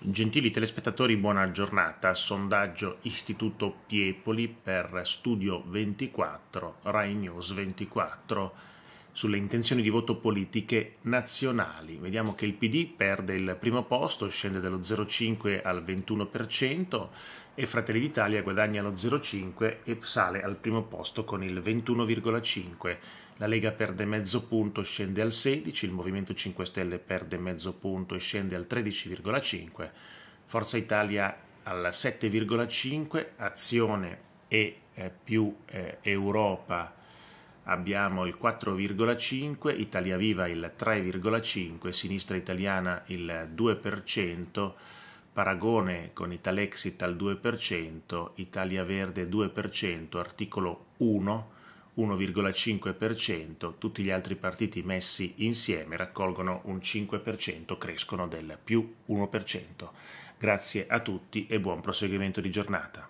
Gentili telespettatori, buona giornata. Sondaggio Istituto Piepoli per Studio 24, Rai News 24 sulle intenzioni di voto politiche nazionali. Vediamo che il PD perde il primo posto, scende dallo 0,5 al 21% e Fratelli d'Italia guadagna lo 0,5 e sale al primo posto con il 21,5. La Lega perde mezzo punto, scende al 16, il Movimento 5 Stelle perde mezzo punto e scende al 13,5. Forza Italia al 7,5, Azione e eh, più eh, Europa abbiamo il 4,5, Italia Viva il 3,5, Sinistra Italiana il 2%, Paragone con Italexit al 2%, Italia Verde 2%, articolo 1 1,5%, tutti gli altri partiti messi insieme raccolgono un 5%, crescono del più 1%. Grazie a tutti e buon proseguimento di giornata.